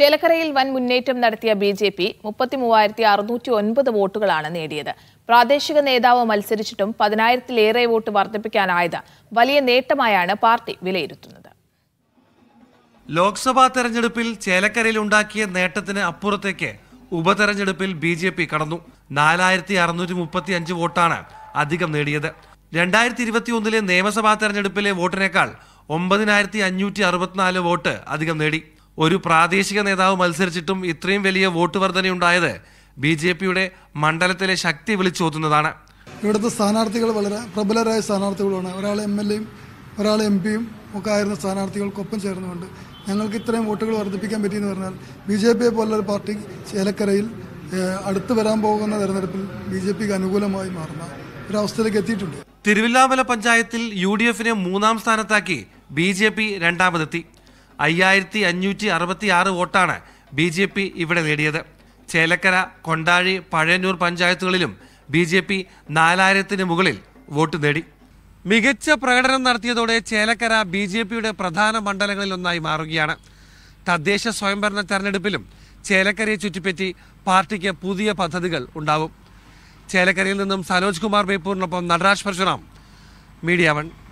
ചേലക്കരയിൽ വൻ മുന്നേറ്റം നടത്തിയ ബി ജെ പി മുപ്പത്തിമൂവായിരത്തി ഒൻപത് വോട്ടുകളാണ് നേടിയത് പ്രാദേശിക നേതാവ് മത്സരിച്ചിട്ടും പതിനായിരത്തിലേറെ വോട്ട് വർദ്ധിപ്പിക്കാനായത് വലിയ നേട്ടമായാണ് പാർട്ടി വിലയിരുത്തുന്നത് ലോക്സഭാ തെരഞ്ഞെടുപ്പിൽ ചേലക്കരയിൽ ഉണ്ടാക്കിയ നേട്ടത്തിന് അപ്പുറത്തേക്ക് ഉപതെരഞ്ഞെടുപ്പിൽ ബി ജെ പി കടന്നു നാലായിരത്തി അറുന്നൂറ്റി മുപ്പത്തി അഞ്ച് വോട്ടാണ് അധികം നേടിയത് രണ്ടായിരത്തി ഇരുപത്തി ഒന്നിലെ നിയമസഭാ തെരഞ്ഞെടുപ്പിലെ വോട്ടിനേക്കാൾ ഒമ്പതിനായിരത്തി അഞ്ഞൂറ്റി അറുപത്തിനാല് വോട്ട് അധികം നേടി ഒരു പ്രാദേശിക നേതാവ് മത്സരിച്ചിട്ടും ഇത്രയും വലിയ വോട്ട് വർധനയുണ്ടായത് ബി ജെ പിയുടെ മണ്ഡലത്തിലെ ശക്തി വിളിച്ചോത്തുന്നതാണ് ഇവിടുത്തെ സ്ഥാനാർത്ഥികൾ വളരെ പ്രബലരായ സ്ഥാനാർത്ഥികളാണ് ഒരാൾ എം എൽ എയും ഒരാൾ എം പിയും ഒക്കെ ആയിരുന്ന സ്ഥാനാർത്ഥികൾക്കൊപ്പം ചേർന്നുകൊണ്ട് ഞങ്ങൾക്ക് ഇത്രയും വോട്ടുകൾ വർദ്ധിപ്പിക്കാൻ പറ്റിയെന്ന് പറഞ്ഞാൽ ബി ജെ പിയെ പോലുള്ളൊരു പാർട്ടി ചേലക്കരയിൽ അടുത്തു വരാൻ പോകുന്ന തെരഞ്ഞെടുപ്പിൽ ബി ജെ പിക്ക് അനുകൂലമായി മാറുന്ന ഒരവസ്ഥയിലേക്ക് എത്തിയിട്ടുണ്ട് തിരുവില്ലാമല പഞ്ചായത്തിൽ യു ഡി എഫിനെ മൂന്നാം സ്ഥാനത്താക്കി ബി ജെ പി രണ്ടാമതെത്തി അയ്യായിരത്തി അഞ്ഞൂറ്റി അറുപത്തി ആറ് വോട്ടാണ് ബി ജെ പി ഇവിടെ നേടിയത് ചേലക്കര കൊണ്ടാഴി പഴയന്നൂർ പഞ്ചായത്തുകളിലും ബി ജെ പി നാലായിരത്തിന് മുകളിൽ വോട്ട് നേടി മികച്ച പ്രകടനം നടത്തിയതോടെ ചേലക്കര ബി ജെ പിയുടെ പ്രധാന മണ്ഡലങ്ങളിലൊന്നായി മാറുകയാണ് തദ്ദേശ സ്വയംഭരണ തെരഞ്ഞെടുപ്പിലും ചേലക്കരയെ ചുറ്റിപ്പറ്റി പാർട്ടിക്ക് പുതിയ പദ്ധതികൾ ഉണ്ടാവും ചേലക്കരയിൽ നിന്നും സനോജ് കുമാർ ബേപ്പൂറിനൊപ്പം നടരാജ് പരശുറാം മീഡിയ വൺ